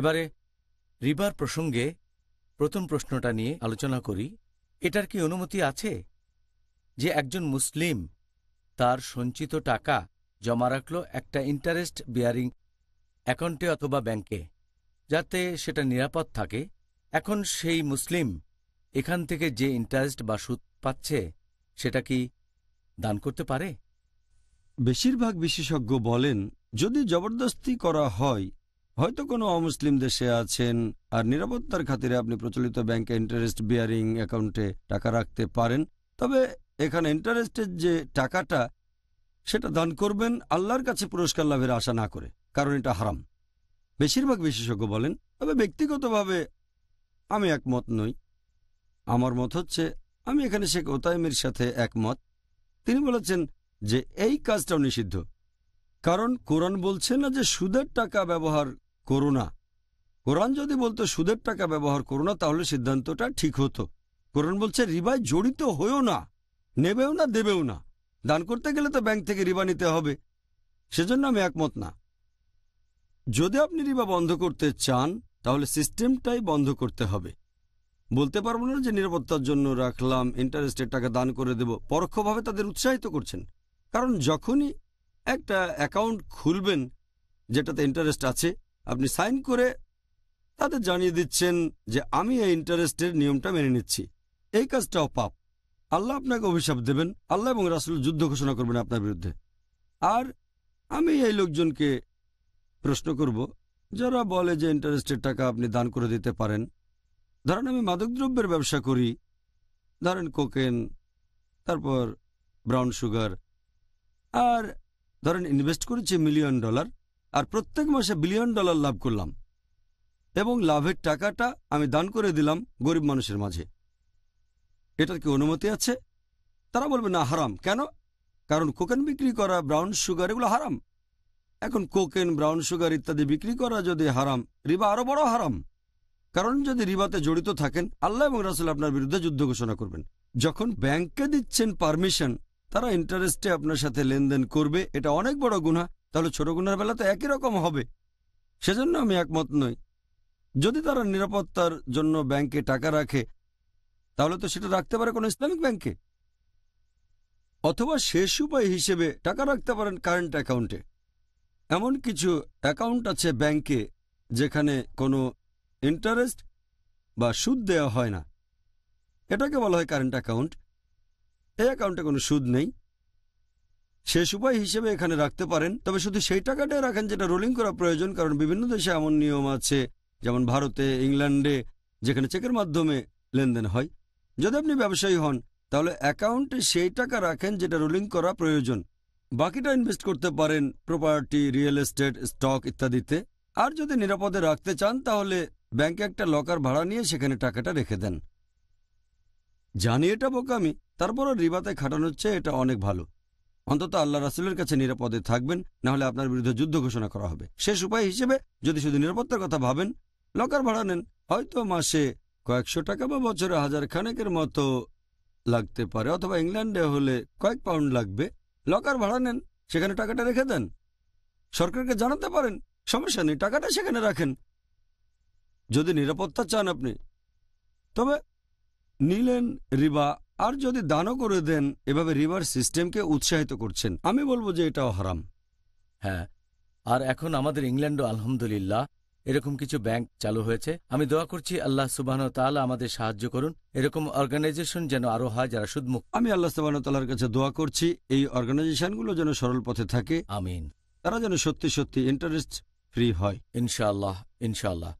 এবারে রিবার প্রসঙ্গে প্রথম প্রশ্নটা নিয়ে আলোচনা করি এটার কি অনুমতি আছে যে একজন মুসলিম তার সঞ্চিত টাকা জমা রাখল একটা ইন্টারেস্ট বিয়ারিং অ্যাকাউন্টে অথবা ব্যাংকে যাতে সেটা নিরাপদ থাকে এখন সেই মুসলিম এখান থেকে যে ইন্টারেস্ট বা সুদ পাচ্ছে সেটা কি দান করতে পারে বেশিরভাগ বিশেষজ্ঞ বলেন যদি জবরদস্তি করা হয় হয়তো কোনো অমুসলিম দেশে আছেন আর নিরাপত্তার খাতিরে আপনি প্রচলিত ব্যাংকে ইন্টারেস্ট বিয়ারিং অ্যাকাউন্টে টাকা রাখতে পারেন তবে এখানে ইন্টারেস্টের যে টাকাটা সেটা দান করবেন আল্লাহর কাছে পুরস্কার লাভের আশা না করে কারণ এটা হারাম বেশিরভাগ বিশেষজ্ঞ বলেন তবে ব্যক্তিগতভাবে আমি একমত নই আমার মত হচ্ছে আমি এখানে শেখ ওতায়মের সাথে একমত তিনি বলেছেন যে এই কাজটাও নিষিদ্ধ কারণ কোরআন বলছে না যে সুদের টাকা ব্যবহার করো না কোরআন যদি বলতো সুদের টাকা ব্যবহার করো না তাহলে সিদ্ধান্তটা ঠিক হতো কোরআন বলছে রিবায় জড়িত হয়েও না নেবেও না দেবেও না দান করতে গেলে তো ব্যাংক থেকে রিবা নিতে হবে সেজন্য আমি একমত না যদি আপনি রিবা বন্ধ করতে চান তাহলে সিস্টেমটাই বন্ধ করতে হবে বলতে পারবো না যে নিরাপত্তার জন্য রাখলাম ইন্টারেস্টের টাকা দান করে দেব পরোক্ষভাবে তাদের উৎসাহিত করছেন কারণ যখনই একটা অ্যাকাউন্ট খুলবেন যেটাতে ইন্টারেস্ট আছে আপনি সাইন করে তাদের জানিয়ে দিচ্ছেন যে আমি এই ইন্টারেস্টের নিয়মটা মেনে নিচ্ছি এই কাজটাও পাপ আল্লাহ আপনাকে অভিশাপ দেবেন আল্লাহ এবং রাসুল যুদ্ধ ঘোষণা করবেন আপনার বিরুদ্ধে আর আমি এই লোকজনকে প্রশ্ন করব যারা বলে যে ইন্টারেস্টের টাকা আপনি দান করে দিতে পারেন ধরেন আমি মাদকদ্রব্যের ব্যবসা করি ধরেন কোকেন তারপর ব্রাউন সুগার আর ধরেন ইনভেস্ট করেছি মিলিয়ন ডলার আর প্রত্যেক মাসে বিলিয়ন ডলার লাভ করলাম এবং লাভের টাকাটা আমি দান করে দিলাম গরিব মানুষের মাঝে এটার কি অনুমতি আছে তারা বলবে না হারাম কেন কারণ কোকেন বিক্রি করা ব্রাউন সুগার এগুলো হারাম এখন কোকেন ব্রাউন সুগার ইত্যাদি বিক্রি করা যদি হারাম রিবা আরও বড় হারাম কারণ যদি রিবাতে জড়িত থাকেন আল্লাহ এবং রাসুল আপনার বিরুদ্ধে যুদ্ধ ঘোষণা করবেন যখন ব্যাংকে দিচ্ছেন পারমিশন তারা ইন্টারেস্টে আপনার সাথে লেনদেন করবে এটা অনেক বড় গুণা তাহলে ছোট গুনার বেলা তো একই রকম হবে সেজন্য আমি একমত নই যদি তারা নিরাপত্তার জন্য ব্যাংকে টাকা রাখে তাহলে তো সেটা রাখতে পারে কোনো ইসলামিক ব্যাংকে অথবা শেষ উপায় হিসেবে টাকা রাখতে পারেন কারেন্ট অ্যাকাউন্টে এমন কিছু অ্যাকাউন্ট আছে ব্যাংকে যেখানে কোনো ইন্টারেস্ট বা সুদ দেওয়া হয় না এটাকে বলা হয় কারেন্ট অ্যাকাউন্ট এই অ্যাকাউন্টে কোনো সুদ নেই শেষ উপায় হিসেবে এখানে রাখতে পারেন তবে শুধু সেই টাকাটাই রাখেন যেটা রোলিং করা প্রয়োজন কারণ বিভিন্ন দেশে এমন নিয়ম আছে যেমন ভারতে ইংল্যান্ডে যেখানে চেকের মাধ্যমে লেনদেন হয় যদি আপনি ব্যবসায়ী হন তাহলে অ্যাকাউন্টে সেই টাকা রাখেন যেটা রোলিং করা প্রয়োজন বাকিটা ইনভেস্ট করতে পারেন প্রপার্টি রিয়েল এস্টেট স্টক ইত্যাদিতে আর যদি নিরাপদে রাখতে চান তাহলে ব্যাংকে একটা লকার ভাড়া নিয়ে সেখানে টাকাটা রেখে দেন জানি এটা বোকামি তারপরও রিবাতে খাটানোর চেয়ে এটা অনেক ভালো অন্তত আল্লাহ রাসুলের কাছে নিরাপদে থাকবেন না হলে আপনার বিরুদ্ধে যুদ্ধ ঘোষণা করা হবে শেষ উপায় হিসেবে যদি শুধু নিরাপত্তার কথা ভাবেন লকার ভাড়া নেন হয়তো মাসে কয়েকশো টাকা বা বছরে হাজার খানেকের মতো লাগতে পারে অথবা ইংল্যান্ডে হলে কয়েক পাউন্ড লাগবে লকার ভাড়া নেন সেখানে টাকাটা রেখে দেন সরকারকে জানাতে পারেন সমস্যা নেই টাকাটা সেখানে রাখেন যদি নিরাপত্তা চান আপনি তবে নিলেন রিবা আর যদি দানও করে দেন এভাবে রিভার সিস্টেমকে উৎসাহিত করছেন আমি বলবো যে এটাও হারাম হ্যাঁ আর এখন আমাদের ইংল্যান্ডও আলহামদুলিল্লাহ এরকম কিছু ব্যাংক চালু হয়েছে আমি দোয়া করছি আল্লাহ সুবাহন তালা আমাদের সাহায্য করুন এরকম অর্গানাইজেশন যেন আরো হয় যারা সুদমুখ আমি আল্লাহ সুবাহন তালার কাছে দোয়া করছি এই অর্গানাইজেশনগুলো যেন সরল পথে থাকে আমিন তারা যেন সত্যি সত্যি ইন্টারেস্ট ফ্রি হয় ইনশাআল্লাহ ইনশাআল্লাহ